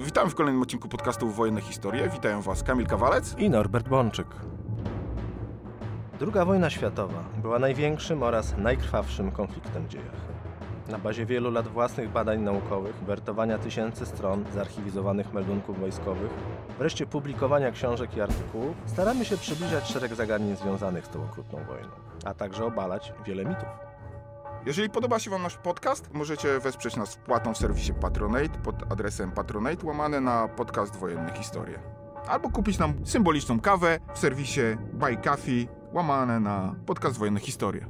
Witam w kolejnym odcinku podcastu Wojenne Historie. Witają Was Kamil Kawalec i Norbert Bączyk. Druga wojna światowa była największym oraz najkrwawszym konfliktem w dziejach. Na bazie wielu lat własnych badań naukowych, wertowania tysięcy stron zarchiwizowanych meldunków wojskowych, wreszcie publikowania książek i artykułów, staramy się przybliżać szereg zagadnień związanych z tą okrutną wojną, a także obalać wiele mitów. Jeżeli podoba się Wam nasz podcast, możecie wesprzeć nas wpłatą w serwisie Patronate pod adresem patronate łamane na podcast Wojenne Historie. Albo kupić nam symboliczną kawę w serwisie Buy Coffee łamane na podcast Wojenne Historie.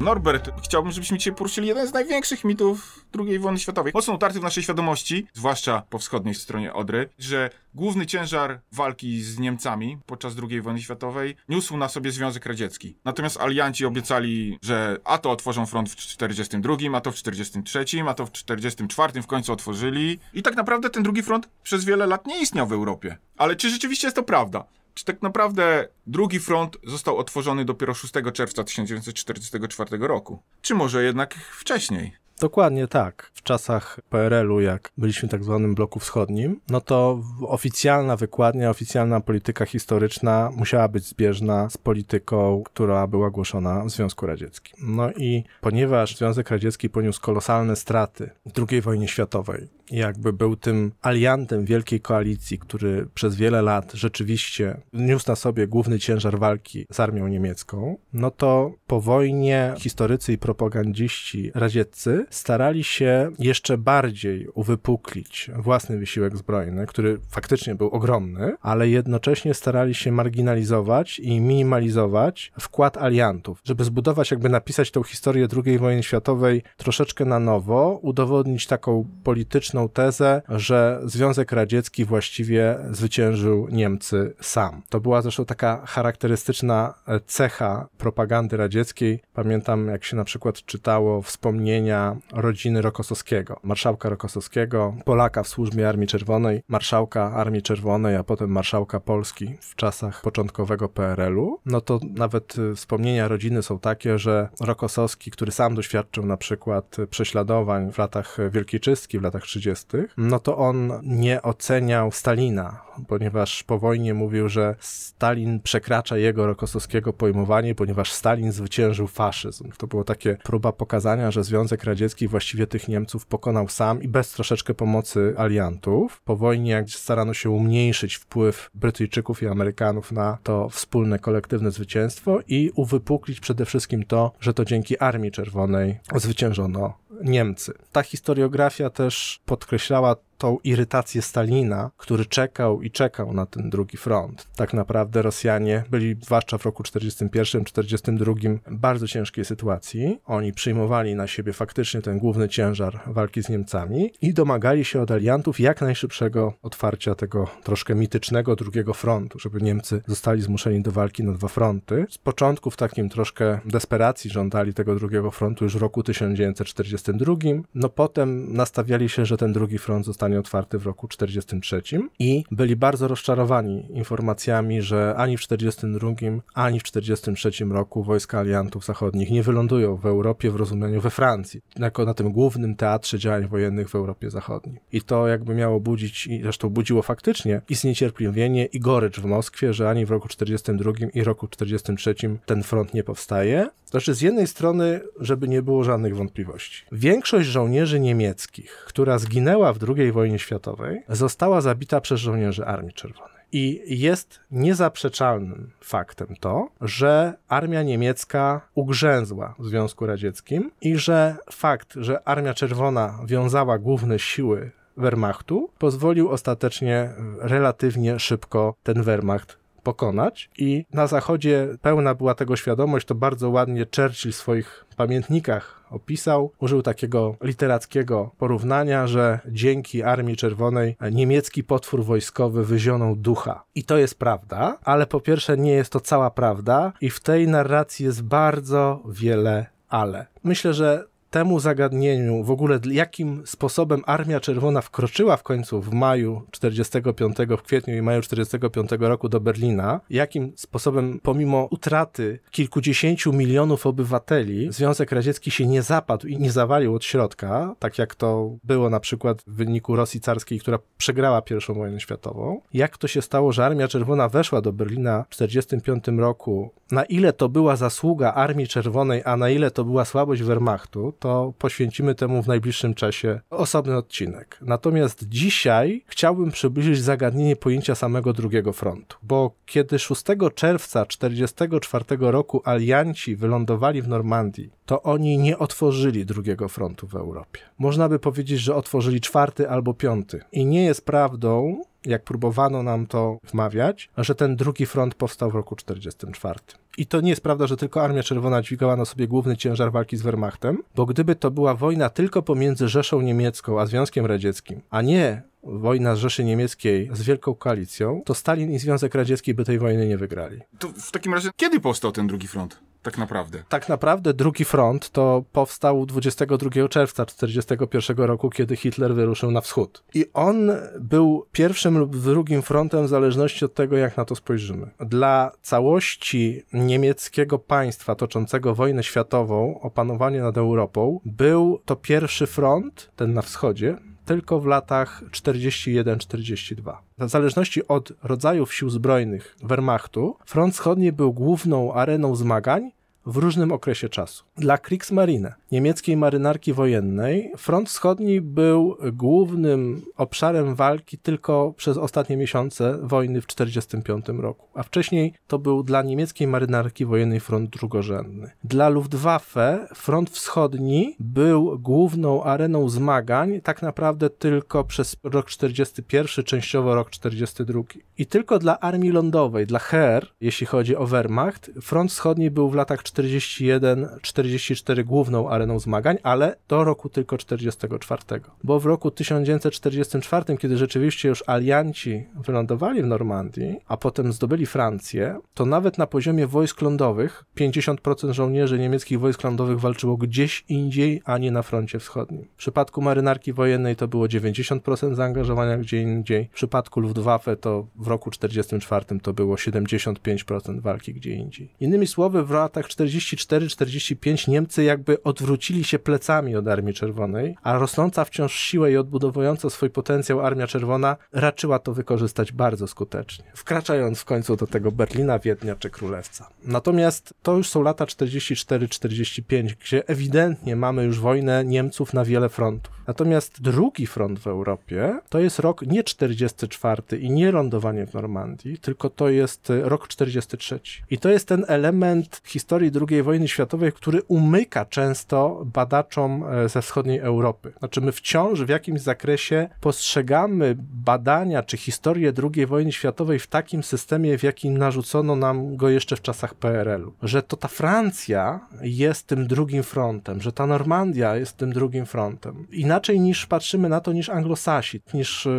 Norbert, chciałbym, żebyśmy dzisiaj poruszyli jeden z największych mitów II wojny światowej, mocno utarty w naszej świadomości, zwłaszcza po wschodniej stronie Odry, że główny ciężar walki z Niemcami podczas II wojny światowej niósł na sobie Związek Radziecki. Natomiast alianci obiecali, że a to otworzą front w 1942, a to w 1943, a to w 1944 w końcu otworzyli. I tak naprawdę ten drugi front przez wiele lat nie istniał w Europie. Ale czy rzeczywiście jest to prawda? czy tak naprawdę drugi front został otworzony dopiero 6 czerwca 1944 roku? Czy może jednak wcześniej? Dokładnie tak. W czasach PRL-u, jak byliśmy w tak zwanym bloku wschodnim, no to oficjalna wykładnia, oficjalna polityka historyczna musiała być zbieżna z polityką, która była głoszona w Związku Radzieckim. No i ponieważ Związek Radziecki poniósł kolosalne straty w II wojnie światowej, jakby był tym aliantem wielkiej koalicji, który przez wiele lat rzeczywiście niósł na sobie główny ciężar walki z armią niemiecką, no to po wojnie historycy i propagandziści radzieccy starali się jeszcze bardziej uwypuklić własny wysiłek zbrojny, który faktycznie był ogromny, ale jednocześnie starali się marginalizować i minimalizować wkład aliantów, żeby zbudować, jakby napisać tą historię II wojny światowej troszeczkę na nowo, udowodnić taką polityczną tezę, że Związek Radziecki właściwie zwyciężył Niemcy sam. To była zresztą taka charakterystyczna e, cecha propagandy radzieckiej. Pamiętam, jak się na przykład czytało wspomnienia rodziny Rokosowskiego, marszałka Rokosowskiego, Polaka w służbie Armii Czerwonej, marszałka Armii Czerwonej, a potem marszałka Polski w czasach początkowego PRL-u, no to nawet y, wspomnienia rodziny są takie, że Rokosowski, który sam doświadczył na przykład prześladowań w latach y, Wielkiej Czystki, w latach 30., no to on nie oceniał Stalina, ponieważ po wojnie mówił, że Stalin przekracza jego rokosowskiego pojmowanie, ponieważ Stalin zwyciężył faszyzm. To było takie próba pokazania, że Związek Radziecki właściwie tych Niemców pokonał sam i bez troszeczkę pomocy aliantów. Po wojnie jak starano się umniejszyć wpływ Brytyjczyków i Amerykanów na to wspólne kolektywne zwycięstwo i uwypuklić przede wszystkim to, że to dzięki Armii Czerwonej zwyciężono Niemcy. Ta historiografia też podkreślała tą irytację Stalina, który czekał i czekał na ten drugi front. Tak naprawdę Rosjanie byli, zwłaszcza w roku 1941-1942, bardzo ciężkiej sytuacji. Oni przyjmowali na siebie faktycznie ten główny ciężar walki z Niemcami i domagali się od aliantów jak najszybszego otwarcia tego troszkę mitycznego drugiego frontu, żeby Niemcy zostali zmuszeni do walki na dwa fronty. Z początku w takim troszkę desperacji żądali tego drugiego frontu już w roku 1942, no potem nastawiali się, że ten drugi front zostanie otwarty w roku 43 i byli bardzo rozczarowani informacjami, że ani w 42, ani w 43 roku wojska aliantów zachodnich nie wylądują w Europie w rozumieniu we Francji, jako na tym głównym teatrze działań wojennych w Europie Zachodniej. I to jakby miało budzić, i zresztą budziło faktycznie, i zniecierpliwienie, i gorycz w Moskwie, że ani w roku 42 i roku 43 ten front nie powstaje. Znaczy, z jednej strony, żeby nie było żadnych wątpliwości. Większość żołnierzy niemieckich, która zginęła w II wojnie światowej, została zabita przez żołnierzy Armii Czerwonej. I jest niezaprzeczalnym faktem to, że armia niemiecka ugrzęzła w Związku Radzieckim i że fakt, że Armia Czerwona wiązała główne siły Wehrmachtu, pozwolił ostatecznie relatywnie szybko ten Wehrmacht pokonać. I na Zachodzie pełna była tego świadomość, to bardzo ładnie Churchill w swoich pamiętnikach opisał. Użył takiego literackiego porównania, że dzięki Armii Czerwonej e, niemiecki potwór wojskowy wyzionął ducha. I to jest prawda, ale po pierwsze nie jest to cała prawda i w tej narracji jest bardzo wiele ale. Myślę, że temu zagadnieniu, w ogóle jakim sposobem Armia Czerwona wkroczyła w końcu w maju 45, w kwietniu i maju 45 roku do Berlina, jakim sposobem pomimo utraty kilkudziesięciu milionów obywateli Związek Radziecki się nie zapadł i nie zawalił od środka, tak jak to było na przykład w wyniku Rosji Carskiej, która przegrała I wojnę światową. Jak to się stało, że Armia Czerwona weszła do Berlina w 45 roku, na ile to była zasługa Armii Czerwonej, a na ile to była słabość Wehrmachtu, to poświęcimy temu w najbliższym czasie osobny odcinek. Natomiast dzisiaj chciałbym przybliżyć zagadnienie pojęcia samego drugiego frontu, bo kiedy 6 czerwca 1944 roku alianci wylądowali w Normandii, to oni nie otworzyli drugiego frontu w Europie. Można by powiedzieć, że otworzyli czwarty albo piąty. I nie jest prawdą, jak próbowano nam to wmawiać, że ten drugi front powstał w roku 1944. I to nie jest prawda, że tylko Armia Czerwona dźwigała na sobie główny ciężar walki z Wehrmachtem, bo gdyby to była wojna tylko pomiędzy Rzeszą Niemiecką a Związkiem Radzieckim, a nie wojna Rzeszy Niemieckiej z Wielką Koalicją, to Stalin i Związek Radziecki by tej wojny nie wygrali. To w takim razie kiedy powstał ten drugi front? tak naprawdę. Tak naprawdę drugi front to powstał 22 czerwca 1941 roku, kiedy Hitler wyruszył na wschód. I on był pierwszym lub drugim frontem w zależności od tego, jak na to spojrzymy. Dla całości niemieckiego państwa toczącego wojnę światową o panowanie nad Europą był to pierwszy front, ten na wschodzie, tylko w latach 41-42. W zależności od rodzajów sił zbrojnych Wehrmachtu, front wschodni był główną areną zmagań, w różnym okresie czasu. Dla Kriegsmarine, niemieckiej marynarki wojennej, front wschodni był głównym obszarem walki tylko przez ostatnie miesiące wojny w 1945 roku, a wcześniej to był dla niemieckiej marynarki wojennej front drugorzędny. Dla Luftwaffe front wschodni był główną areną zmagań tak naprawdę tylko przez rok 1941, częściowo rok 1942. I tylko dla armii lądowej, dla Heer, jeśli chodzi o Wehrmacht, front wschodni był w latach 41, 44 główną areną zmagań, ale do roku tylko 44. Bo w roku 1944, kiedy rzeczywiście już alianci wylądowali w Normandii, a potem zdobyli Francję, to nawet na poziomie wojsk lądowych 50% żołnierzy niemieckich wojsk lądowych walczyło gdzieś indziej, a nie na froncie wschodnim. W przypadku marynarki wojennej to było 90% zaangażowania gdzie indziej. W przypadku Luftwaffe to w roku 1944 to było 75% walki gdzie indziej. Innymi słowy, w latach 40 44-45 Niemcy jakby odwrócili się plecami od Armii Czerwonej, a rosnąca wciąż siła i odbudowująca swój potencjał Armia Czerwona raczyła to wykorzystać bardzo skutecznie, wkraczając w końcu do tego Berlina, Wiednia czy Królewca. Natomiast to już są lata 44-45, gdzie ewidentnie mamy już wojnę Niemców na wiele frontów. Natomiast drugi front w Europie to jest rok nie 44 i nie lądowanie w Normandii, tylko to jest e, rok 43. I to jest ten element historii II wojny światowej, który umyka często badaczom e, ze wschodniej Europy. Znaczy, my wciąż w jakimś zakresie postrzegamy badania czy historię II wojny światowej w takim systemie, w jakim narzucono nam go jeszcze w czasach PRL-u. Że to ta Francja jest tym drugim frontem, że ta Normandia jest tym drugim frontem. Inaczej niż patrzymy na to niż anglosasi, niż e,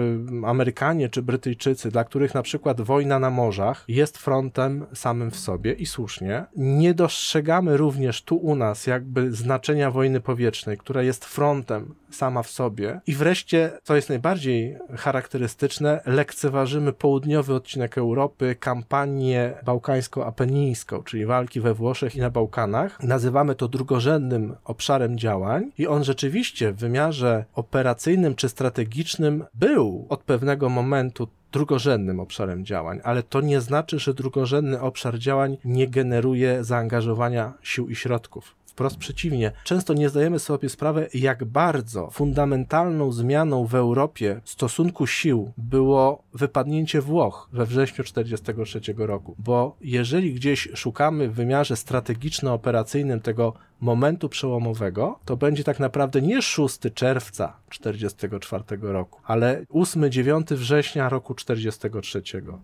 Amerykanie czy Brytyjczycy, dla których na przykład wojna na morzach jest frontem samym w sobie i słusznie. Nie dostrzegamy również tu u nas jakby znaczenia wojny powietrznej, która jest frontem sama w sobie. I wreszcie, co jest najbardziej charakterystyczne, lekceważymy południowy odcinek Europy, kampanię bałkańsko-apenińską, czyli walki we Włoszech i na Bałkanach. Nazywamy to drugorzędnym obszarem działań i on rzeczywiście w wymiarze operacyjnym czy strategicznym był od pewnego momentu drugorzędnym obszarem działań, ale to nie znaczy, że drugorzędny obszar działań nie generuje zaangażowania sił i środków. Wprost przeciwnie, często nie zdajemy sobie sprawy, jak bardzo fundamentalną zmianą w Europie stosunku sił było wypadnięcie Włoch we wrześniu 1943 roku. Bo jeżeli gdzieś szukamy w wymiarze strategiczno-operacyjnym tego momentu przełomowego to będzie tak naprawdę nie 6 czerwca 44 roku, ale 8-9 września roku 43.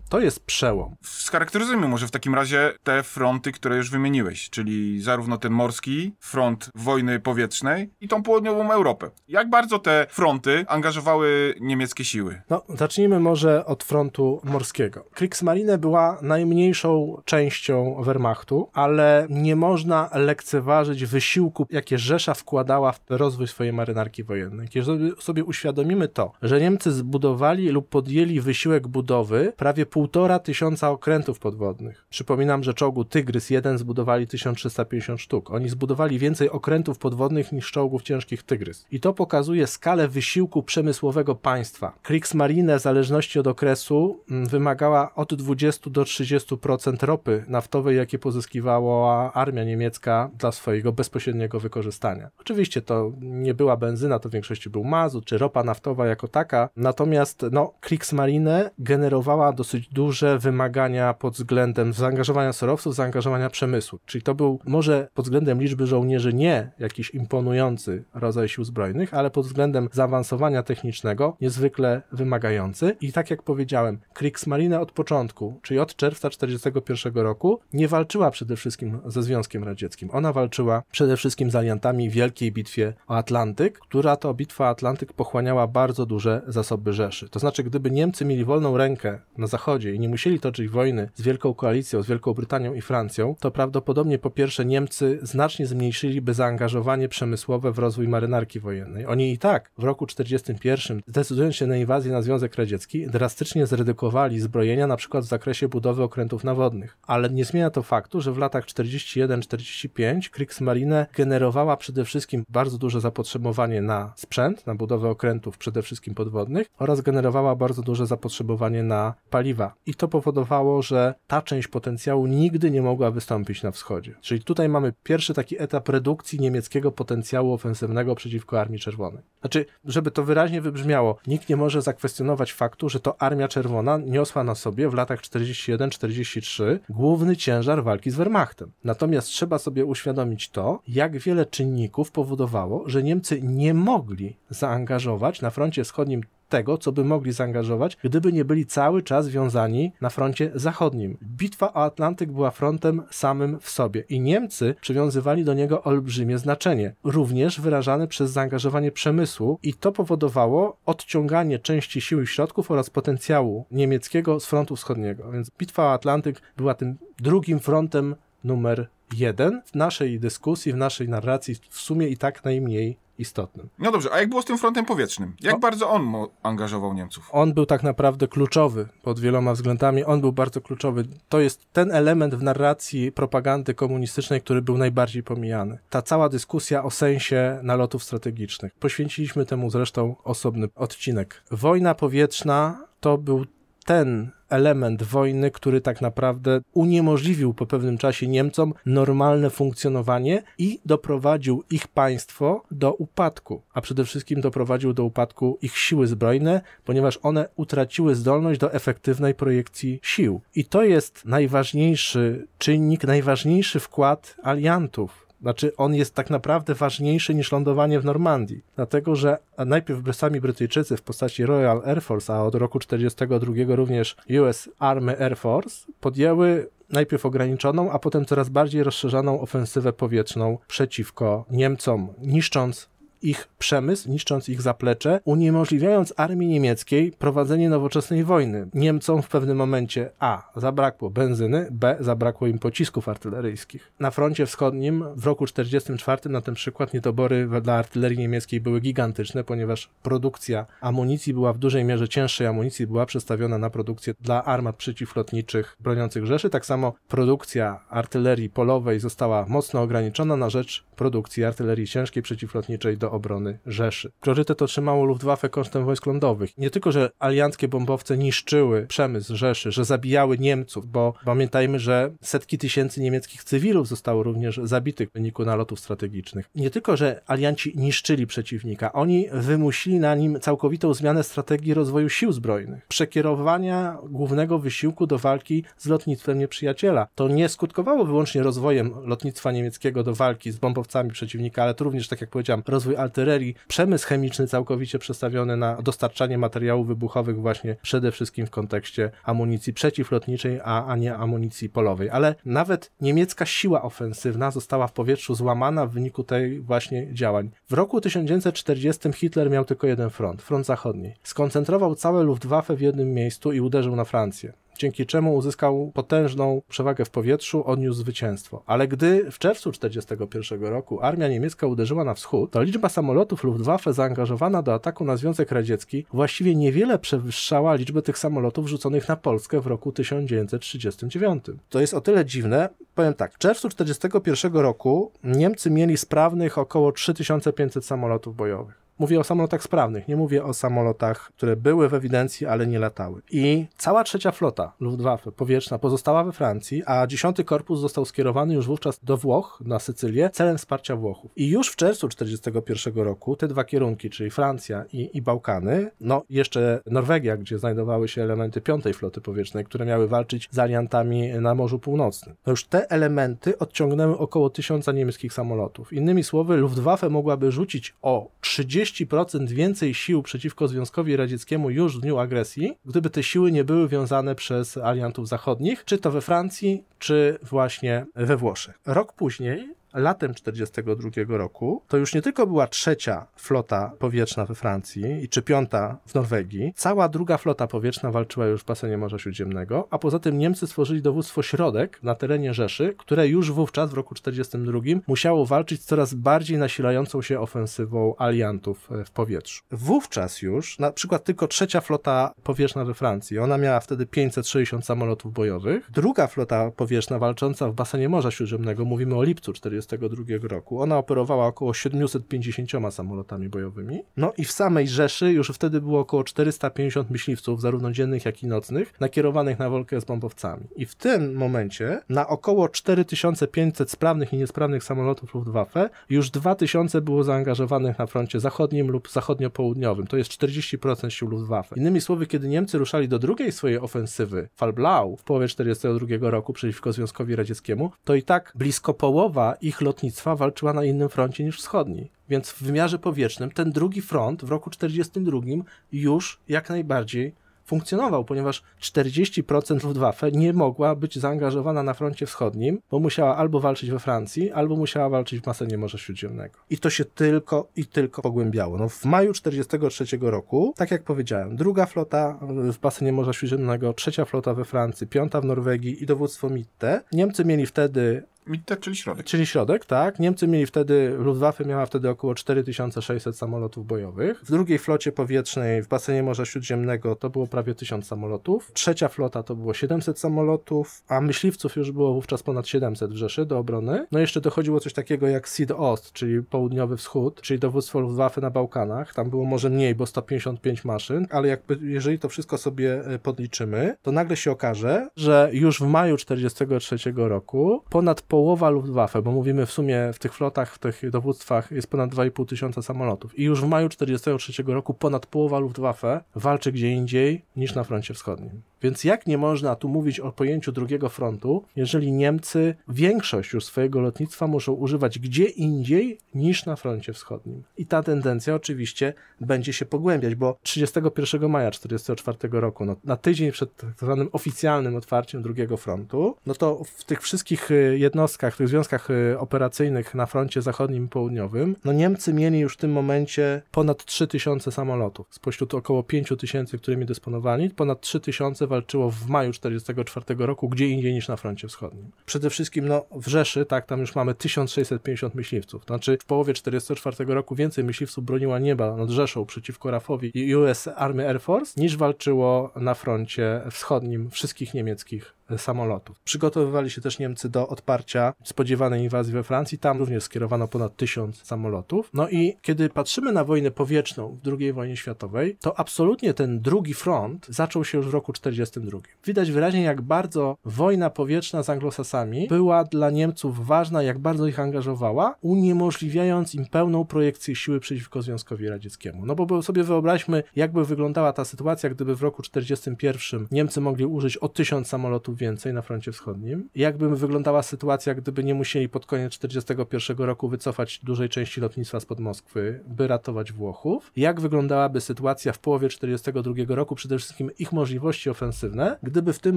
To jest przełom. Scharakteryzujmy może w takim razie te fronty, które już wymieniłeś, czyli zarówno ten morski, front wojny powietrznej i tą południową Europę. Jak bardzo te fronty angażowały niemieckie siły? No, zacznijmy może od frontu morskiego. Kriegsmarine była najmniejszą częścią Wehrmachtu, ale nie można lekceważyć wysiłku, jakie Rzesza wkładała w rozwój swojej marynarki wojennej. Kiedy sobie uświadomimy to, że Niemcy zbudowali lub podjęli wysiłek budowy prawie półtora tysiąca okrętów podwodnych. Przypominam, że czołgu Tygrys 1 zbudowali 1350 sztuk. Oni zbudowali więcej okrętów podwodnych niż czołgów ciężkich Tygrys. I to pokazuje skalę wysiłku przemysłowego państwa. Kriegsmarine w zależności od okresu mm, wymagała od 20 do 30% ropy naftowej, jakie pozyskiwała armia niemiecka dla swojego bezpośredniego wykorzystania. Oczywiście to nie była benzyna, to w większości był mazut czy ropa naftowa jako taka, natomiast no, Kriegsmarine generowała dosyć duże wymagania pod względem zaangażowania surowców, zaangażowania przemysłu. Czyli to był może pod względem liczby żołnierzy nie jakiś imponujący rodzaj sił zbrojnych, ale pod względem zaawansowania technicznego niezwykle wymagający. I tak jak powiedziałem, Kriegsmarine od początku, czyli od czerwca 1941 roku, nie walczyła przede wszystkim ze Związkiem Radzieckim. Ona walczyła przede wszystkim z aliantami w wielkiej bitwie o Atlantyk, która to bitwa Atlantyk pochłaniała bardzo duże zasoby Rzeszy. To znaczy, gdyby Niemcy mieli wolną rękę na zachodzie i nie musieli toczyć wojny z Wielką Koalicją, z Wielką Brytanią i Francją, to prawdopodobnie po pierwsze Niemcy znacznie zmniejszyliby zaangażowanie przemysłowe w rozwój marynarki wojennej. Oni i tak w roku 1941, decydując się na inwazję na Związek Radziecki, drastycznie zredukowali zbrojenia na przykład w zakresie budowy okrętów nawodnych. Ale nie zmienia to faktu, że w latach 41-45 Kriegsmarine generowała przede wszystkim bardzo duże zapotrzebowanie na sprzęt, na budowę okrętów przede wszystkim podwodnych oraz generowała bardzo duże zapotrzebowanie na paliwa. I to powodowało, że ta część potencjału nigdy nie mogła wystąpić na wschodzie. Czyli tutaj mamy pierwszy taki etap redukcji niemieckiego potencjału ofensywnego przeciwko Armii Czerwonej. Znaczy, żeby to wyraźnie wybrzmiało, nikt nie może zakwestionować faktu, że to Armia Czerwona niosła na sobie w latach 41-43 główny ciężar walki z Wehrmachtem. Natomiast trzeba sobie uświadomić to, to, jak wiele czynników powodowało, że Niemcy nie mogli zaangażować na froncie wschodnim tego, co by mogli zaangażować, gdyby nie byli cały czas wiązani na froncie zachodnim. Bitwa o Atlantyk była frontem samym w sobie i Niemcy przywiązywali do niego olbrzymie znaczenie, również wyrażane przez zaangażowanie przemysłu i to powodowało odciąganie części sił i środków oraz potencjału niemieckiego z frontu wschodniego. Więc bitwa o Atlantyk była tym drugim frontem numer jeden w naszej dyskusji, w naszej narracji w sumie i tak najmniej istotnym. No dobrze, a jak było z tym frontem powietrznym? Jak bardzo on angażował Niemców? On był tak naprawdę kluczowy pod wieloma względami. On był bardzo kluczowy. To jest ten element w narracji propagandy komunistycznej, który był najbardziej pomijany. Ta cała dyskusja o sensie nalotów strategicznych. Poświęciliśmy temu zresztą osobny odcinek. Wojna powietrzna to był ten element wojny, który tak naprawdę uniemożliwił po pewnym czasie Niemcom normalne funkcjonowanie i doprowadził ich państwo do upadku, a przede wszystkim doprowadził do upadku ich siły zbrojne, ponieważ one utraciły zdolność do efektywnej projekcji sił. I to jest najważniejszy czynnik, najważniejszy wkład aliantów znaczy, on jest tak naprawdę ważniejszy niż lądowanie w Normandii, dlatego że najpierw sami Brytyjczycy w postaci Royal Air Force, a od roku 1942 również US Army Air Force, podjęły najpierw ograniczoną, a potem coraz bardziej rozszerzaną ofensywę powietrzną przeciwko Niemcom, niszcząc ich przemysł, niszcząc ich zaplecze, uniemożliwiając armii niemieckiej prowadzenie nowoczesnej wojny. Niemcom w pewnym momencie a. zabrakło benzyny, b. zabrakło im pocisków artyleryjskich. Na froncie wschodnim w roku 1944 na ten przykład niedobory dla artylerii niemieckiej były gigantyczne, ponieważ produkcja amunicji była w dużej mierze cięższej amunicji, była przestawiona na produkcję dla armat przeciwlotniczych broniących Rzeszy. Tak samo produkcja artylerii polowej została mocno ograniczona na rzecz produkcji artylerii ciężkiej przeciwlotniczej do obrony Rzeszy. Priorytet otrzymało Luftwaffe kosztem wojsk lądowych. Nie tylko, że alianckie bombowce niszczyły przemysł Rzeszy, że zabijały Niemców, bo pamiętajmy, że setki tysięcy niemieckich cywilów zostało również zabitych w wyniku nalotów strategicznych. Nie tylko, że alianci niszczyli przeciwnika, oni wymusili na nim całkowitą zmianę strategii rozwoju sił zbrojnych, przekierowania głównego wysiłku do walki z lotnictwem nieprzyjaciela. To nie skutkowało wyłącznie rozwojem lotnictwa niemieckiego do walki z bombowcami przeciwnika, ale to również, tak jak powiedziałem, rozwój artylerii, przemysł chemiczny całkowicie przestawiony na dostarczanie materiałów wybuchowych właśnie przede wszystkim w kontekście amunicji przeciwlotniczej, a, a nie amunicji polowej. Ale nawet niemiecka siła ofensywna została w powietrzu złamana w wyniku tej właśnie działań. W roku 1940 Hitler miał tylko jeden front, front zachodni. Skoncentrował całe Luftwaffe w jednym miejscu i uderzył na Francję dzięki czemu uzyskał potężną przewagę w powietrzu, odniósł zwycięstwo. Ale gdy w czerwcu 1941 roku armia niemiecka uderzyła na wschód, to liczba samolotów Luftwaffe zaangażowana do ataku na Związek Radziecki właściwie niewiele przewyższała liczbę tych samolotów rzuconych na Polskę w roku 1939. To jest o tyle dziwne, powiem tak, w czerwcu 1941 roku Niemcy mieli sprawnych około 3500 samolotów bojowych. Mówię o samolotach sprawnych, nie mówię o samolotach, które były w ewidencji, ale nie latały. I cała trzecia flota Luftwaffe powietrzna pozostała we Francji, a dziesiąty korpus został skierowany już wówczas do Włoch, na Sycylię, celem wsparcia Włochów. I już w czerwcu 1941 roku te dwa kierunki, czyli Francja i, i Bałkany, no jeszcze Norwegia, gdzie znajdowały się elementy piątej floty powietrznej, które miały walczyć z aliantami na Morzu Północnym. No już te elementy odciągnęły około tysiąca niemieckich samolotów. Innymi słowy, Luftwaffe mogłaby rzucić o 30 30% więcej sił przeciwko Związkowi Radzieckiemu już w dniu agresji, gdyby te siły nie były wiązane przez aliantów zachodnich, czy to we Francji, czy właśnie we Włoszech. Rok później latem 1942 roku to już nie tylko była trzecia flota powietrzna we Francji i czy piąta w Norwegii, cała druga flota powietrzna walczyła już w basenie Morza Śródziemnego, a poza tym Niemcy stworzyli dowództwo środek na terenie Rzeszy, które już wówczas w roku 1942 musiało walczyć z coraz bardziej nasilającą się ofensywą aliantów e, w powietrzu. Wówczas już, na przykład tylko trzecia flota powietrzna we Francji, ona miała wtedy 560 samolotów bojowych, druga flota powietrzna walcząca w basenie Morza Śródziemnego, mówimy o lipcu 1942 1942 roku. Ona operowała około 750 samolotami bojowymi. No i w samej Rzeszy już wtedy było około 450 myśliwców, zarówno dziennych, jak i nocnych, nakierowanych na walkę z bombowcami. I w tym momencie na około 4500 sprawnych i niesprawnych samolotów Luftwaffe już 2000 było zaangażowanych na froncie zachodnim lub zachodnio-południowym. To jest 40% sił Luftwaffe. Innymi słowy, kiedy Niemcy ruszali do drugiej swojej ofensywy, Falblau, w połowie 1942 roku przeciwko Związkowi Radzieckiemu, to i tak blisko połowa ich ich lotnictwa walczyła na innym froncie niż wschodni. Więc w wymiarze powietrznym ten drugi front w roku 1942 już jak najbardziej funkcjonował, ponieważ 40% Luftwaffe nie mogła być zaangażowana na froncie wschodnim, bo musiała albo walczyć we Francji, albo musiała walczyć w basenie Morza Śródziemnego. I to się tylko i tylko pogłębiało. No, w maju 1943 roku, tak jak powiedziałem, druga flota e, w basenie Morza Śródziemnego, trzecia flota we Francji, piąta w Norwegii i dowództwo Mitte. Niemcy mieli wtedy Mitte, tak, czyli środek. Czyli środek, tak. Niemcy mieli wtedy, Luftwaffe miała wtedy około 4600 samolotów bojowych. W drugiej flocie powietrznej w basenie Morza Śródziemnego to było prawie 1000 samolotów. Trzecia flota to było 700 samolotów, a myśliwców już było wówczas ponad 700 w Rzeszy do obrony. No jeszcze dochodziło coś takiego jak SID Ost, czyli południowy wschód, czyli dowództwo Luftwaffe na Bałkanach. Tam było może mniej, bo 155 maszyn, ale jakby, jeżeli to wszystko sobie e, podliczymy, to nagle się okaże, że już w maju 43 roku ponad połowa Luftwaffe, bo mówimy w sumie w tych flotach, w tych dowództwach jest ponad 2,5 tysiąca samolotów. I już w maju 1943 roku ponad połowa Luftwaffe walczy gdzie indziej niż na froncie wschodnim. Więc jak nie można tu mówić o pojęciu drugiego frontu, jeżeli Niemcy większość już swojego lotnictwa muszą używać gdzie indziej niż na froncie wschodnim? I ta tendencja oczywiście będzie się pogłębiać, bo 31 maja 1944 roku, no, na tydzień przed tak zwanym oficjalnym otwarciem drugiego frontu, no to w tych wszystkich e, jednostkach, jednostkach, tych związkach y, operacyjnych na froncie zachodnim i południowym, no Niemcy mieli już w tym momencie ponad 3000 samolotów. Spośród około 5000, którymi dysponowali, ponad 3000 walczyło w maju 1944 roku gdzie indziej niż na froncie wschodnim. Przede wszystkim no, w Rzeszy, tak, tam już mamy 1650 myśliwców. znaczy w połowie 1944 roku więcej myśliwców broniła nieba nad Rzeszą przeciwko RAF-owi i US Army Air Force niż walczyło na froncie wschodnim wszystkich niemieckich E, samolotów. Przygotowywali się też Niemcy do odparcia spodziewanej inwazji we Francji. Tam również skierowano ponad tysiąc samolotów. No i kiedy patrzymy na wojnę powietrzną w II wojnie światowej, to absolutnie ten drugi front zaczął się już w roku 1942. Widać wyraźnie, jak bardzo wojna powietrzna z anglosasami była dla Niemców ważna, jak bardzo ich angażowała, uniemożliwiając im pełną projekcję siły przeciwko Związkowi Radzieckiemu. No bo sobie wyobraźmy, jakby wyglądała ta sytuacja, gdyby w roku 1941 Niemcy mogli użyć o tysiąc samolotów więcej na froncie wschodnim. Jakby wyglądała sytuacja, gdyby nie musieli pod koniec 1941 roku wycofać dużej części lotnictwa spod Moskwy, by ratować Włochów? Jak wyglądałaby sytuacja w połowie 1942 roku, przede wszystkim ich możliwości ofensywne, gdyby w tym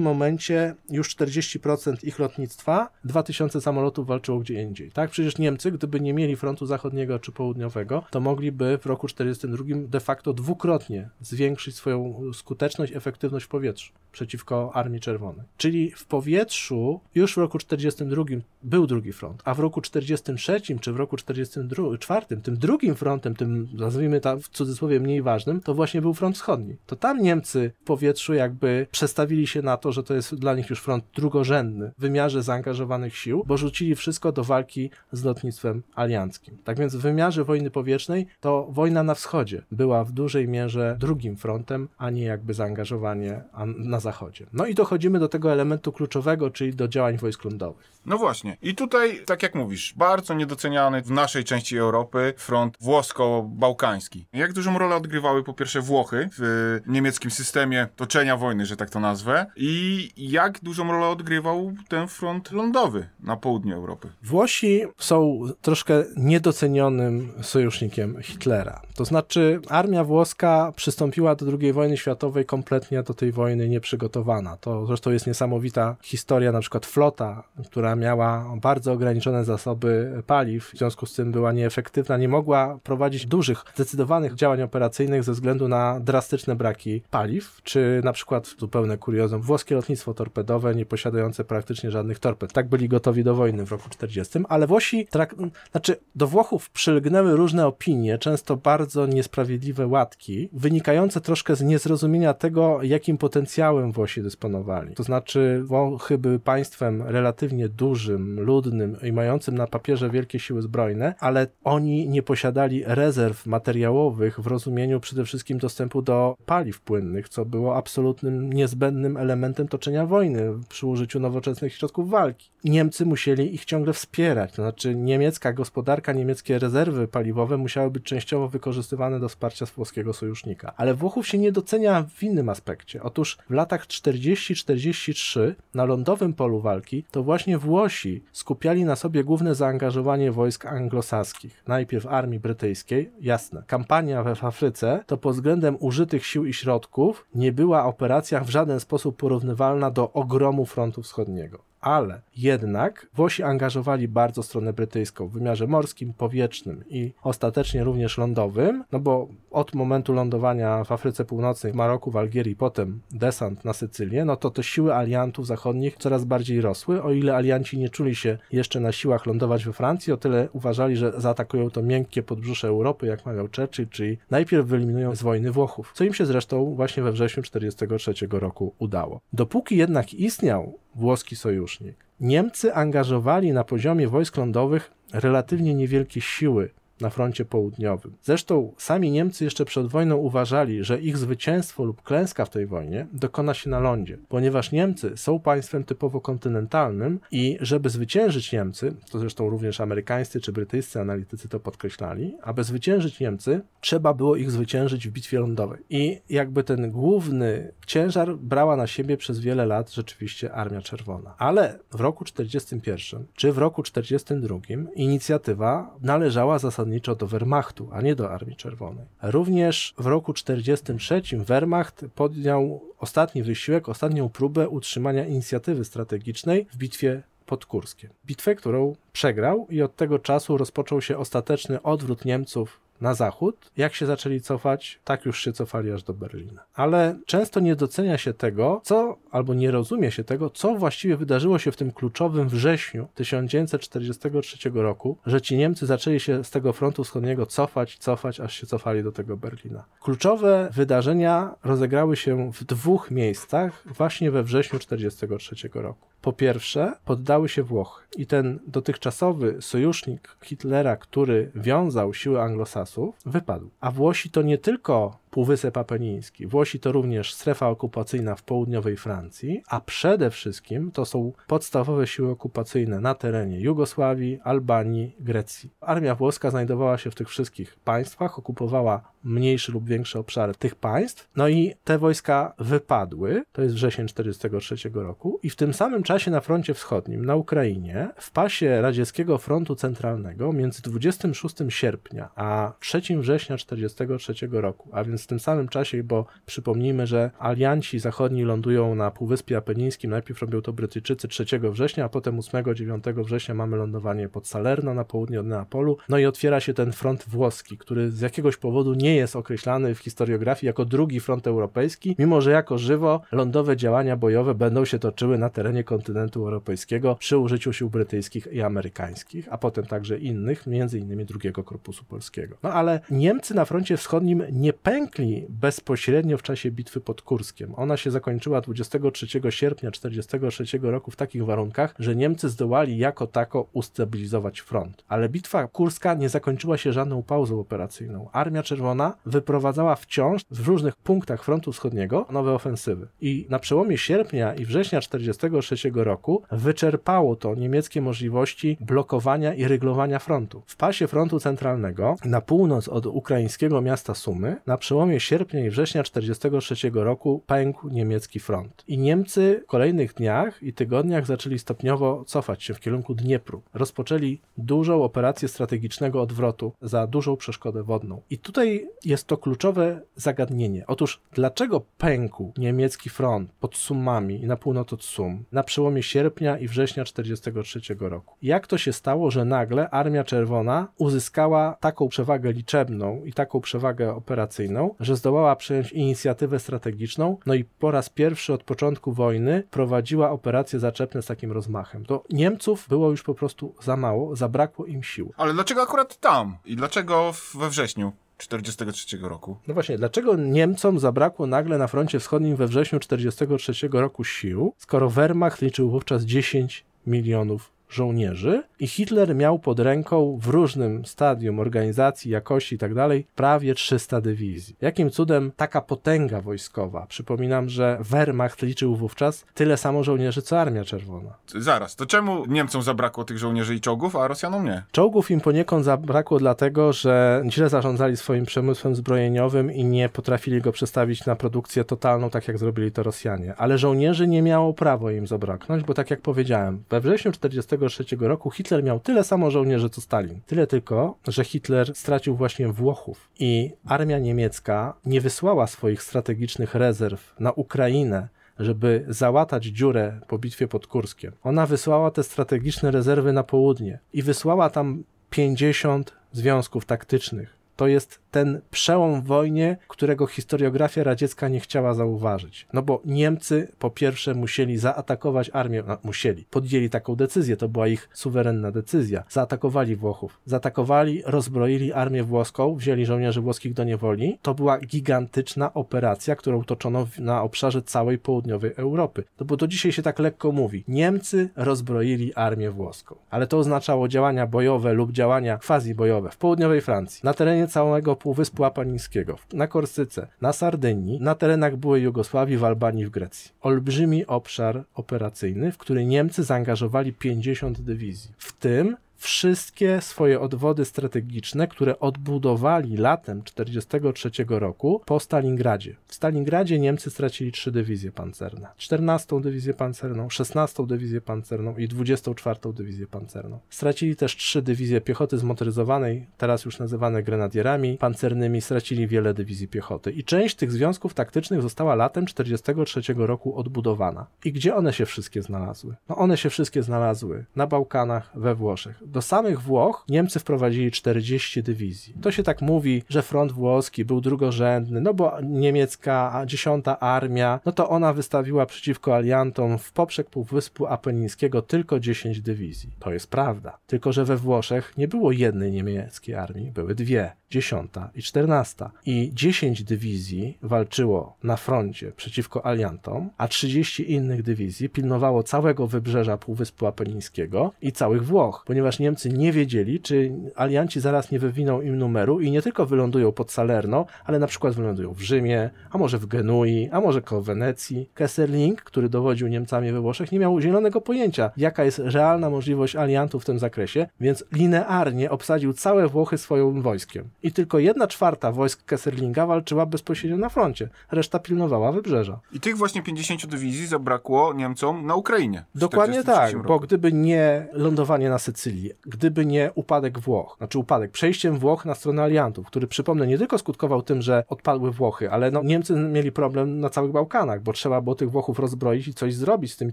momencie już 40% ich lotnictwa, 2000 samolotów walczyło gdzie indziej? Tak, przecież Niemcy, gdyby nie mieli frontu zachodniego czy południowego, to mogliby w roku 1942 de facto dwukrotnie zwiększyć swoją skuteczność, efektywność w powietrzu przeciwko Armii Czerwonej. Czyli czyli w powietrzu już w roku 42 był drugi front, a w roku 43 czy w roku 44, tym drugim frontem, tym nazwijmy to w cudzysłowie mniej ważnym, to właśnie był front wschodni. To tam Niemcy w powietrzu jakby przestawili się na to, że to jest dla nich już front drugorzędny w wymiarze zaangażowanych sił, bo rzucili wszystko do walki z lotnictwem alianckim. Tak więc w wymiarze wojny powietrznej to wojna na wschodzie była w dużej mierze drugim frontem, a nie jakby zaangażowanie na zachodzie. No i dochodzimy do tego elementu kluczowego, czyli do działań wojsk lądowych. No właśnie. I tutaj, tak jak mówisz, bardzo niedoceniany w naszej części Europy front włosko-bałkański. Jak dużą rolę odgrywały po pierwsze Włochy w niemieckim systemie toczenia wojny, że tak to nazwę, i jak dużą rolę odgrywał ten front lądowy na południu Europy? Włosi są troszkę niedocenionym sojusznikiem Hitlera. To znaczy, armia włoska przystąpiła do II wojny światowej kompletnie do tej wojny nieprzygotowana. To zresztą jest niesamowite niesamowita historia, na przykład flota, która miała bardzo ograniczone zasoby paliw, w związku z tym była nieefektywna, nie mogła prowadzić dużych, zdecydowanych działań operacyjnych ze względu na drastyczne braki paliw, czy na przykład zupełne kuriozum, włoskie lotnictwo torpedowe nie posiadające praktycznie żadnych torped. Tak byli gotowi do wojny w roku 40, ale Włosi, trak- znaczy do Włochów przylgnęły różne opinie, często bardzo niesprawiedliwe łatki, wynikające troszkę z niezrozumienia tego, jakim potencjałem Włosi dysponowali. To znaczy czy Włochy były państwem relatywnie dużym, ludnym i mającym na papierze wielkie siły zbrojne, ale oni nie posiadali rezerw materiałowych w rozumieniu przede wszystkim dostępu do paliw płynnych, co było absolutnym niezbędnym elementem toczenia wojny przy użyciu nowoczesnych środków walki. Niemcy musieli ich ciągle wspierać, to znaczy niemiecka gospodarka, niemieckie rezerwy paliwowe musiały być częściowo wykorzystywane do wsparcia włoskiego sojusznika. Ale Włochów się nie docenia w innym aspekcie. Otóż w latach 40-43 na lądowym polu walki, to właśnie Włosi skupiali na sobie główne zaangażowanie wojsk anglosaskich. Najpierw armii brytyjskiej, jasne. Kampania we Afryce to pod względem użytych sił i środków nie była operacja w żaden sposób porównywalna do ogromu frontu wschodniego ale jednak Włosi angażowali bardzo stronę brytyjską w wymiarze morskim, powietrznym i ostatecznie również lądowym, no bo od momentu lądowania w Afryce Północnej, w Maroku, w Algierii, potem desant na Sycylię, no to te siły aliantów zachodnich coraz bardziej rosły. O ile alianci nie czuli się jeszcze na siłach lądować we Francji, o tyle uważali, że zaatakują to miękkie podbrzusze Europy, jak mawiał Churchill, czyli najpierw wyeliminują z wojny Włochów, co im się zresztą właśnie we wrześniu 1943 roku udało. Dopóki jednak istniał włoski sojusznik. Niemcy angażowali na poziomie wojsk lądowych relatywnie niewielkie siły na froncie południowym. Zresztą sami Niemcy jeszcze przed wojną uważali, że ich zwycięstwo lub klęska w tej wojnie dokona się na lądzie, ponieważ Niemcy są państwem typowo kontynentalnym i żeby zwyciężyć Niemcy, to zresztą również amerykańscy czy brytyjscy analitycy to podkreślali, aby zwyciężyć Niemcy, trzeba było ich zwyciężyć w bitwie lądowej. I jakby ten główny ciężar brała na siebie przez wiele lat rzeczywiście Armia Czerwona. Ale w roku 41 czy w roku 42 inicjatywa należała zasadniczo zasadniczo do Wehrmachtu, a nie do Armii Czerwonej. Również w roku 1943 Wehrmacht podjął ostatni wysiłek, ostatnią próbę utrzymania inicjatywy strategicznej w bitwie pod Kurskiem. Bitwę, którą przegrał i od tego czasu rozpoczął się ostateczny odwrót Niemców na zachód. Jak się zaczęli cofać, tak już się cofali aż do Berlina. Ale często nie docenia się tego, co, albo nie rozumie się tego, co właściwie wydarzyło się w tym kluczowym wrześniu 1943 roku, że ci Niemcy zaczęli się z tego frontu wschodniego cofać, cofać, aż się cofali do tego Berlina. Kluczowe wydarzenia rozegrały się w dwóch miejscach właśnie we wrześniu 1943 roku. Po pierwsze, poddały się Włochy i ten dotychczasowy sojusznik Hitlera, który wiązał siły anglosasów, wypadł. A Włosi to nie tylko Półwysep Apeniński. Włosi to również strefa okupacyjna w południowej Francji, a przede wszystkim to są podstawowe siły okupacyjne na terenie Jugosławii, Albanii, Grecji. Armia włoska znajdowała się w tych wszystkich państwach, okupowała mniejsze lub większe obszary tych państw, no i te wojska wypadły, to jest wrzesień 1943 roku, i w tym samym czasie na froncie wschodnim, na Ukrainie, w pasie radzieckiego frontu centralnego między 26 sierpnia a 3 września 1943 roku, a więc w tym samym czasie, bo przypomnijmy, że alianci zachodni lądują na Półwyspie Apenińskim. Najpierw robią to Brytyjczycy 3 września, a potem 8-9 września mamy lądowanie pod Salerno na południe od Neapolu. No i otwiera się ten front włoski, który z jakiegoś powodu nie jest określany w historiografii jako drugi front europejski, mimo że jako żywo lądowe działania bojowe będą się toczyły na terenie kontynentu europejskiego przy użyciu sił brytyjskich i amerykańskich, a potem także innych, między innymi drugiego korpusu polskiego. No ale Niemcy na froncie wschodnim nie pękli uciekli bezpośrednio w czasie bitwy pod Kurskiem. Ona się zakończyła 23 sierpnia 1943 roku w takich warunkach, że Niemcy zdołali jako tako ustabilizować front. Ale bitwa kurska nie zakończyła się żadną pauzą operacyjną. Armia Czerwona wyprowadzała wciąż w różnych punktach frontu wschodniego nowe ofensywy. I na przełomie sierpnia i września 1943 roku wyczerpało to niemieckie możliwości blokowania i ryglowania frontu. W pasie frontu centralnego na północ od ukraińskiego miasta Sumy na przełomie przełomie sierpnia i września 1943 roku pękł niemiecki front. I Niemcy w kolejnych dniach i tygodniach zaczęli stopniowo cofać się w kierunku Dniepru. Rozpoczęli dużą operację strategicznego odwrotu za dużą przeszkodę wodną. I tutaj jest to kluczowe zagadnienie. Otóż dlaczego pękł niemiecki front pod Sumami i na północ od Sum na przełomie sierpnia i września 1943 roku? Jak to się stało, że nagle Armia Czerwona uzyskała taką przewagę liczebną i taką przewagę operacyjną, że zdołała przejąć inicjatywę strategiczną, no i po raz pierwszy od początku wojny prowadziła operacje zaczepne z takim rozmachem. To Niemców było już po prostu za mało, zabrakło im sił. Ale dlaczego akurat tam? I dlaczego we wrześniu? 43 roku. No właśnie, dlaczego Niemcom zabrakło nagle na froncie wschodnim we wrześniu 43 roku sił, skoro Wehrmacht liczył wówczas 10 milionów żołnierzy i Hitler miał pod ręką w różnym stadium organizacji, jakości i tak dalej prawie 300 dywizji. Jakim cudem taka potęga wojskowa? Przypominam, że Wehrmacht liczył wówczas tyle samo żołnierzy, co Armia Czerwona. Zaraz, to czemu Niemcom zabrakło tych żołnierzy i czołgów, a Rosjanom nie? Czołgów im poniekąd zabrakło dlatego, że źle zarządzali swoim przemysłem zbrojeniowym i nie potrafili go przestawić na produkcję totalną, tak jak zrobili to Rosjanie. Ale żołnierzy nie miało prawo im zabraknąć, bo tak jak powiedziałem, we wrześniu 40 1943 roku Hitler miał tyle samo żołnierzy co Stalin. Tyle tylko, że Hitler stracił właśnie Włochów i armia niemiecka nie wysłała swoich strategicznych rezerw na Ukrainę żeby załatać dziurę po bitwie pod Kurskiem. Ona wysłała te strategiczne rezerwy na południe i wysłała tam 50 związków taktycznych. To jest ten przełom w wojnie, którego historiografia radziecka nie chciała zauważyć. No bo Niemcy po pierwsze musieli zaatakować armię, no, musieli, podjęli taką decyzję, to była ich suwerenna decyzja. Zaatakowali Włochów, zaatakowali, rozbroili armię włoską, wzięli żołnierzy włoskich do niewoli. To była gigantyczna operacja, którą toczono na obszarze całej południowej Europy. No bo do dzisiaj się tak lekko mówi. Niemcy rozbroili armię włoską. Ale to oznaczało działania bojowe lub działania quasi bojowe w południowej Francji, na terenie całego Półwyspu Apanińskiego, na Korsyce, na Sardynii, na terenach byłej Jugosławii, w Albanii, w Grecji. Olbrzymi obszar operacyjny, w który Niemcy zaangażowali 50 dywizji, w tym wszystkie swoje odwody strategiczne, które odbudowali latem 1943 roku po Stalingradzie. W Stalingradzie Niemcy stracili trzy dywizje pancerne: 14 dywizję pancerną, 16 dywizję pancerną i 24 dywizję pancerną. Stracili też trzy dywizje piechoty zmotoryzowanej, teraz już nazywane grenadierami pancernymi, stracili wiele dywizji piechoty i część tych związków taktycznych została latem 1943 roku odbudowana. I gdzie one się wszystkie znalazły? No one się wszystkie znalazły na Bałkanach, we Włoszech do samych Włoch Niemcy wprowadzili 40 dywizji. To się tak mówi, że front włoski był drugorzędny, no bo niemiecka 10 armia, no to ona wystawiła przeciwko aliantom w poprzek Półwyspu Apenińskiego tylko 10 dywizji. To jest prawda. Tylko, że we Włoszech nie było jednej niemieckiej armii, były dwie. 10 i 14. I 10 dywizji walczyło na froncie przeciwko aliantom, a 30 innych dywizji pilnowało całego wybrzeża Półwyspu Apenińskiego i całych Włoch, ponieważ Niemcy nie wiedzieli, czy alianci zaraz nie wywiną im numeru i nie tylko wylądują pod Salerno, ale na przykład wylądują w Rzymie, a może w Genui, a może koło Wenecji. Kesselring, który dowodził Niemcami we Włoszech, nie miał zielonego pojęcia, jaka jest realna możliwość aliantów w tym zakresie, więc linearnie obsadził całe Włochy swoim wojskiem i tylko jedna czwarta wojsk Kesserlinga walczyła bezpośrednio na froncie. Reszta pilnowała wybrzeża. I tych właśnie 50 dywizji zabrakło Niemcom na Ukrainie. Dokładnie tak, roku. bo gdyby nie lądowanie na Sycylii, gdyby nie upadek Włoch, znaczy upadek, przejściem Włoch na stronę aliantów, który przypomnę nie tylko skutkował tym, że odpadły Włochy, ale no, Niemcy mieli problem na całych Bałkanach, bo trzeba było tych Włochów rozbroić i coś zrobić z tymi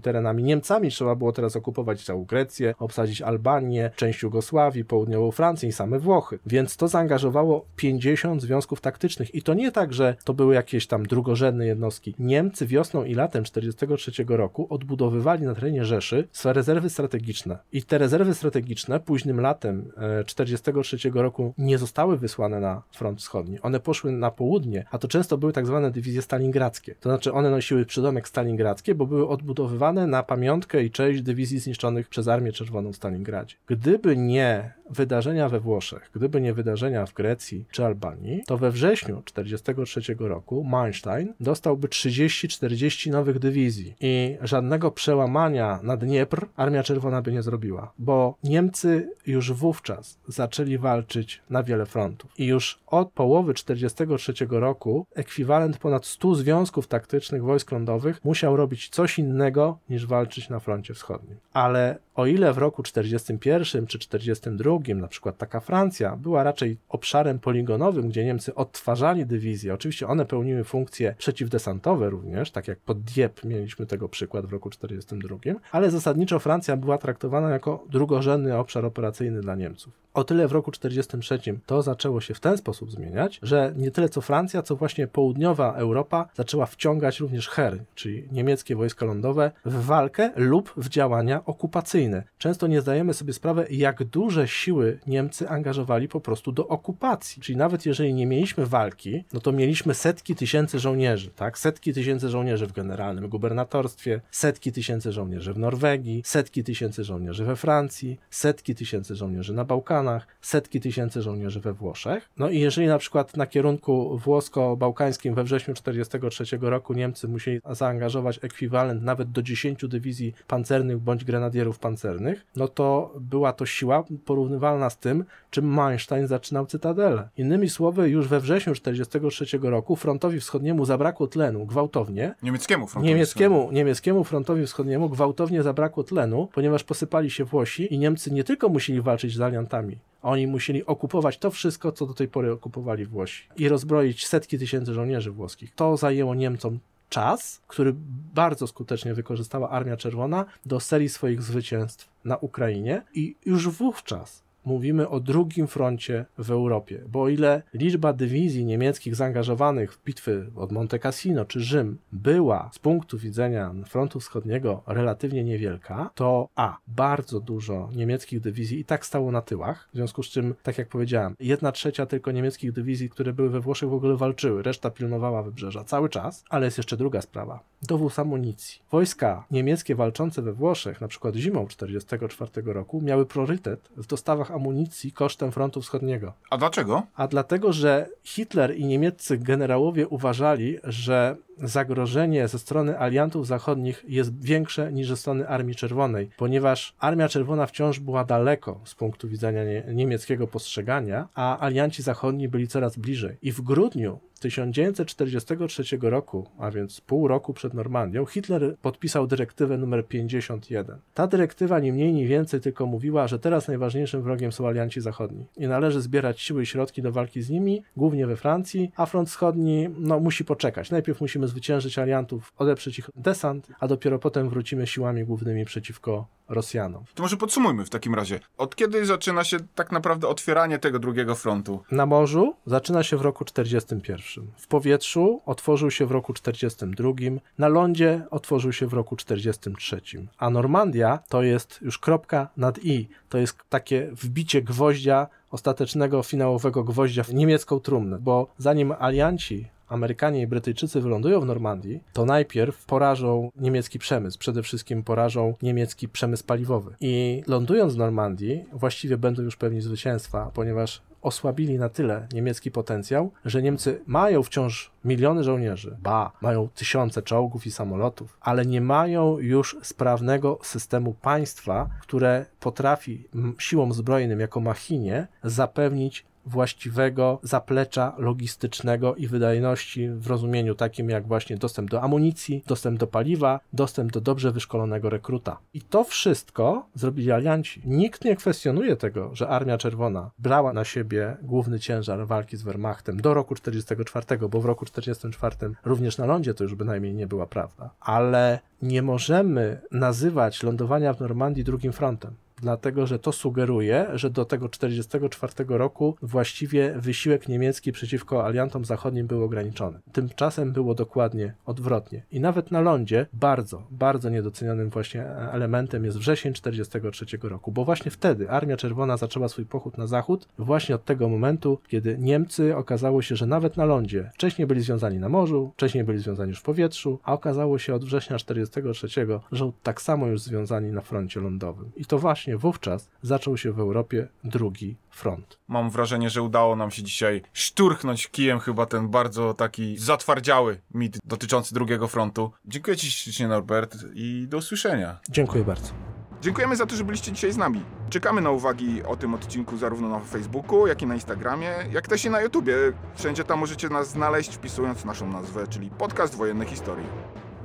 terenami. Niemcami trzeba było teraz okupować całą Grecję, obsadzić Albanię, część Jugosławii, południową Francję i same Włochy. Więc to zaangażowanie funkcjonowało 50 związków taktycznych. I to nie tak, że to były jakieś tam drugorzędne jednostki. Niemcy wiosną i latem 1943 roku odbudowywali na terenie Rzeszy rezerwy strategiczne. I te rezerwy strategiczne późnym latem 1943 e, roku nie zostały wysłane na front wschodni. One poszły na południe, a to często były tak zwane dywizje stalingradzkie. To znaczy one nosiły przydomek stalingradzkie, bo były odbudowywane na pamiątkę i część dywizji zniszczonych przez Armię Czerwoną w Stalingradzie. Gdyby nie wydarzenia we Włoszech, gdyby nie wydarzenia w Grecji czy Albanii, to we wrześniu 1943 roku Manstein dostałby 30-40 nowych dywizji i żadnego przełamania na Dniepr Armia Czerwona by nie zrobiła, bo Niemcy już wówczas zaczęli walczyć na wiele frontów. I już od połowy 1943 roku ekwiwalent ponad 100 związków taktycznych wojsk lądowych musiał robić coś innego niż walczyć na froncie wschodnim. Ale o ile w roku 1941 czy 1942 wrogiem, na przykład taka Francja, była raczej obszarem poligonowym, gdzie Niemcy odtwarzali dywizje. Oczywiście one pełniły funkcje przeciwdesantowe również, tak jak pod Dieppe mieliśmy tego przykład w roku 1942, ale zasadniczo Francja była traktowana jako drugorzędny obszar operacyjny dla Niemców. O tyle w roku 1943 to zaczęło się w ten sposób zmieniać, że nie tyle co Francja, co właśnie południowa Europa zaczęła wciągać również HER, czyli niemieckie wojska lądowe, w walkę lub w działania okupacyjne. Często nie zdajemy sobie sprawy, jak duże siły Niemcy angażowali po prostu do okupacji. Czyli nawet jeżeli nie mieliśmy walki, no to mieliśmy setki tysięcy żołnierzy, tak? Setki tysięcy żołnierzy w generalnym gubernatorstwie, setki tysięcy żołnierzy w Norwegii, setki tysięcy żołnierzy we Francji, setki tysięcy żołnierzy na Bałkanach, setki tysięcy żołnierzy we Włoszech. No i jeżeli na przykład na kierunku włosko-bałkańskim we wrześniu 1943 roku Niemcy musieli zaangażować ekwiwalent nawet do 10 dywizji pancernych bądź grenadierów pancernych, no to była to siła porównywalna porównywalna z tym, czym Einstein zaczynał Cytadelę. Innymi słowy, już we wrześniu 1943 roku frontowi wschodniemu zabrakło tlenu gwałtownie. Niemieckiemu frontowi niemieckiemu, niemieckiemu frontowi wschodniemu gwałtownie zabrakło tlenu, ponieważ posypali się Włosi i Niemcy nie tylko musieli walczyć z aliantami, oni musieli okupować to wszystko, co do tej pory okupowali Włosi i rozbroić setki tysięcy żołnierzy włoskich. To zajęło Niemcom czas, który bardzo skutecznie wykorzystała Armia Czerwona do serii swoich zwycięstw na Ukrainie i już wówczas mówimy o drugim froncie w Europie, bo o ile liczba dywizji niemieckich zaangażowanych w bitwy od Monte Cassino czy Rzym była z punktu widzenia frontu wschodniego relatywnie niewielka, to a bardzo dużo niemieckich dywizji i tak stało na tyłach, w związku z czym, tak jak powiedziałem, jedna trzecia tylko niemieckich dywizji, które były we Włoszech w ogóle walczyły, reszta pilnowała wybrzeża cały czas, ale jest jeszcze druga sprawa. Dowóz amunicji. Wojska niemieckie walczące we Włoszech, na przykład zimą 1944 roku, miały priorytet w dostawach amunicji kosztem frontu wschodniego. A dlaczego? A dlatego, że Hitler i niemieccy generałowie uważali, że zagrożenie ze strony aliantów zachodnich jest większe niż ze strony Armii Czerwonej, ponieważ Armia Czerwona wciąż była daleko z punktu widzenia nie, niemieckiego postrzegania, a alianci zachodni byli coraz bliżej. I w grudniu 1943 roku, a więc pół roku przed Normandią, Hitler podpisał dyrektywę nr 51. Ta dyrektywa nie mniej, nie więcej tylko mówiła, że teraz najważniejszym wrogiem wrogiem są alianci zachodni i należy zbierać siły i środki do walki z nimi, głównie we Francji, a front wschodni no, musi poczekać. Najpierw musimy zwyciężyć aliantów, odeprzeć ich desant, a dopiero potem wrócimy siłami głównymi przeciwko Rosjanom. To może podsumujmy w takim razie. Od kiedy zaczyna się tak naprawdę otwieranie tego drugiego frontu? Na morzu zaczyna się w roku 41. W powietrzu otworzył się w roku 42. Na lądzie otworzył się w roku 43. A Normandia to jest już kropka nad i. To jest takie wbijanie wbicie gwoździa, ostatecznego, finałowego gwoździa w niemiecką trumnę, bo zanim alianci Amerykanie i Brytyjczycy wylądują w Normandii, to najpierw porażą niemiecki przemysł, przede wszystkim porażą niemiecki przemysł paliwowy. I lądując w Normandii, właściwie będą już pewni zwycięstwa, ponieważ osłabili na tyle niemiecki potencjał, że Niemcy mają wciąż miliony żołnierzy, ba, mają tysiące czołgów i samolotów, ale nie mają już sprawnego systemu państwa, które potrafi siłom zbrojnym jako machinie zapewnić właściwego zaplecza logistycznego i wydajności w rozumieniu takim jak właśnie dostęp do amunicji, dostęp do paliwa, dostęp do dobrze wyszkolonego rekruta. I to wszystko zrobili alianci. Nikt nie kwestionuje tego, że Armia Czerwona brała na siebie główny ciężar walki z Wehrmachtem do roku 44, bo w roku 44 również na lądzie to już bynajmniej nie była prawda. Ale nie możemy nazywać lądowania w Normandii drugim frontem dlatego że to sugeruje, że do tego 1944 roku właściwie wysiłek niemiecki przeciwko aliantom zachodnim był ograniczony. Tymczasem było dokładnie odwrotnie. I nawet na lądzie bardzo, bardzo niedocenionym właśnie elementem jest wrzesień 1943 roku, bo właśnie wtedy Armia Czerwona zaczęła swój pochód na zachód, właśnie od tego momentu, kiedy Niemcy okazało się, że nawet na lądzie wcześniej byli związani na morzu, wcześniej byli związani już w powietrzu, a okazało się od września 1943, że tak samo już związani na froncie lądowym. I to właśnie właśnie wówczas zaczął się w Europie drugi front. Mam wrażenie, że udało nam się dzisiaj szturchnąć kijem chyba ten bardzo taki zatwardziały mit dotyczący drugiego frontu. Dziękuję Ci ślicznie Norbert i do usłyszenia. Dziękuję bardzo. Dziękujemy za to, że byliście dzisiaj z nami. Czekamy na uwagi o tym odcinku zarówno na Facebooku, jak i na Instagramie, jak też i na YouTubie. Wszędzie tam możecie nas znaleźć wpisując naszą nazwę, czyli Podcast Wojennej Historii.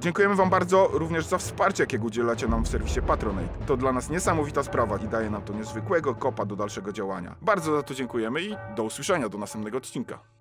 Dziękujemy Wam bardzo również za wsparcie, jakiego udzielacie nam w serwisie Patronate. To dla nas niesamowita sprawa i daje nam to niezwykłego kopa do dalszego działania. Bardzo za to dziękujemy i do usłyszenia do następnego odcinka.